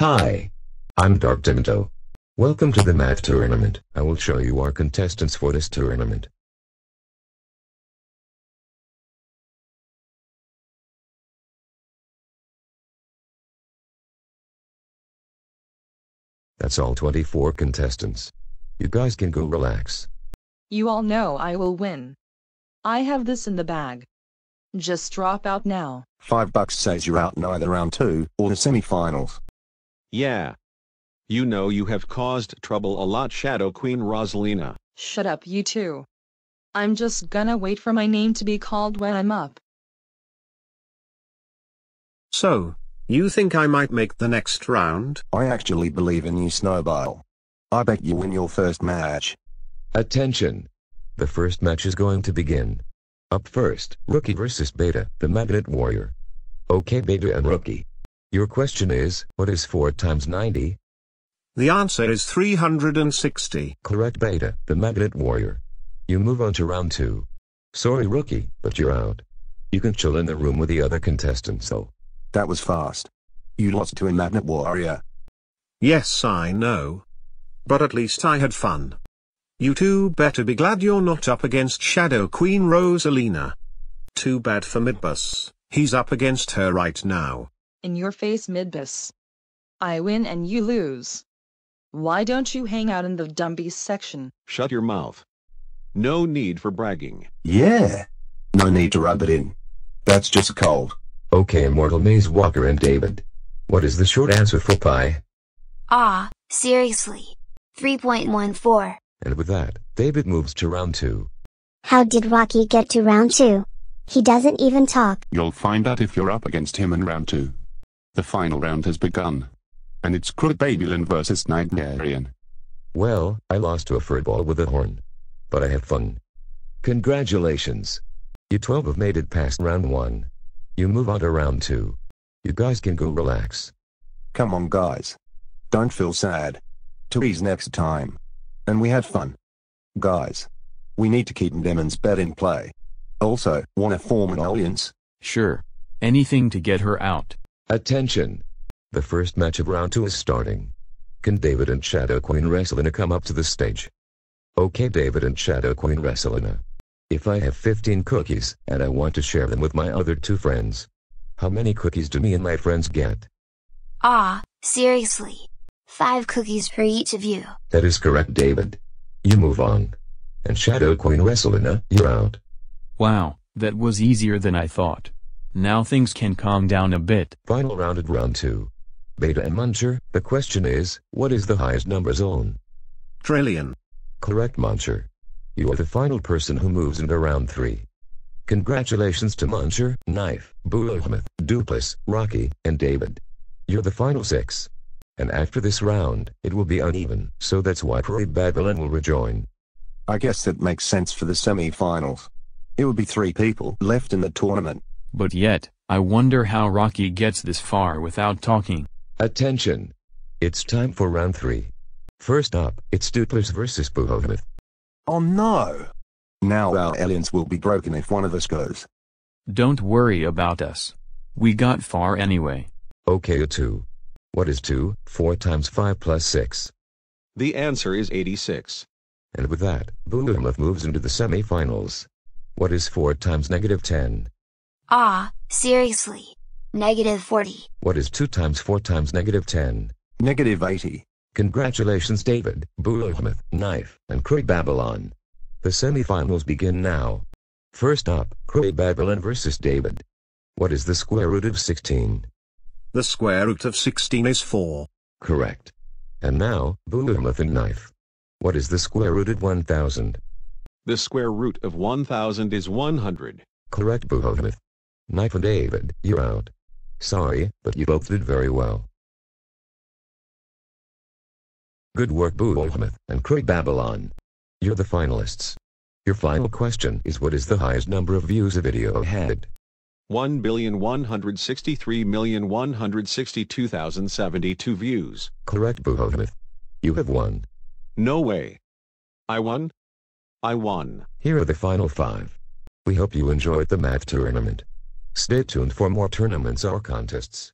Hi. I'm Dark Demento. Welcome to the math tournament. I will show you our contestants for this tournament. That's all 24 contestants. You guys can go relax. You all know I will win. I have this in the bag. Just drop out now. Five bucks says you're out in either round two or the semifinals. Yeah. You know you have caused trouble a lot Shadow Queen Rosalina. Shut up you two. I'm just gonna wait for my name to be called when I'm up. So, you think I might make the next round? I actually believe in you Snowball. I bet you win your first match. Attention. The first match is going to begin. Up first, Rookie versus Beta, the Magnet Warrior. Okay Beta and Rookie, your question is, what is 4 times 90? The answer is 360. Correct Beta, the Magnet Warrior. You move on to round 2. Sorry rookie, but you're out. You can chill in the room with the other contestants though. That was fast. You lost to a Magnet Warrior. Yes I know. But at least I had fun. You two better be glad you're not up against Shadow Queen Rosalina. Too bad for Midbus, he's up against her right now in your face midbis. I win and you lose. Why don't you hang out in the dumbies section? Shut your mouth. No need for bragging. Yeah. No need to rub it in. That's just cold. Okay, Immortal Maze Walker and David. What is the short answer for pi? Ah, seriously. 3.14. And with that, David moves to round two. How did Rocky get to round two? He doesn't even talk. You'll find out if you're up against him in round two. The final round has begun. And it's Babylon versus Nightmarian. Well, I lost to a furball with a horn. But I had fun. Congratulations. You 12 have made it past round 1. You move on to round 2. You guys can go relax. Come on guys. Don't feel sad. Two's next time. And we had fun. Guys. We need to keep Demon's bet in play. Also, wanna form an alliance? Sure. Anything to get her out. Attention! The first match of round two is starting. Can David and Shadow Queen Wrestlina come up to the stage? Okay David and Shadow Queen Wrestlina. If I have 15 cookies and I want to share them with my other two friends, how many cookies do me and my friends get? Ah, seriously. Five cookies per each of you. That is correct David. You move on. And Shadow Queen Wrestlina, you're out. Wow, that was easier than I thought. Now things can calm down a bit. Final round at round 2. Beta and Muncher, the question is, what is the highest number zone? Trillion. Correct Muncher. You are the final person who moves into round 3. Congratulations to Muncher, Knife, Boolahmith, Duplis, Rocky, and David. You're the final six. And after this round, it will be uneven, so that's why Prairie Babylon will rejoin. I guess that makes sense for the semi-finals. It will be three people left in the tournament. But yet, I wonder how Rocky gets this far without talking. Attention! It's time for round three. First up, it's Dupless versus Buhovith. Oh no! Now our alliance will be broken if one of us goes. Don't worry about us. We got far anyway. Okay, two. What is two, four times five plus six? The answer is 86. And with that, Buhovith moves into the semi-finals. What What is four times negative 10? Ah, seriously. Negative 40. What is 2 times 4 times negative 10? Negative 80. Congratulations David, Bulahmith, Knife, and Cray Babylon. The semifinals begin now. First up, Cray Babylon versus David. What is the square root of 16? The square root of 16 is 4. Correct. And now, Bulahmith and Knife. What is the square root of 1000? The square root of 1000 is 100. Correct Bulahmith. Knife and David, you're out. Sorry, but you both did very well. Good work Boo and Craig Babylon. You're the finalists. Your final question is what is the highest number of views a video had? 1,163,162,072 views. Correct Boo You have won. No way. I won? I won. Here are the final five. We hope you enjoyed the math tournament. Stay tuned for more tournaments or contests.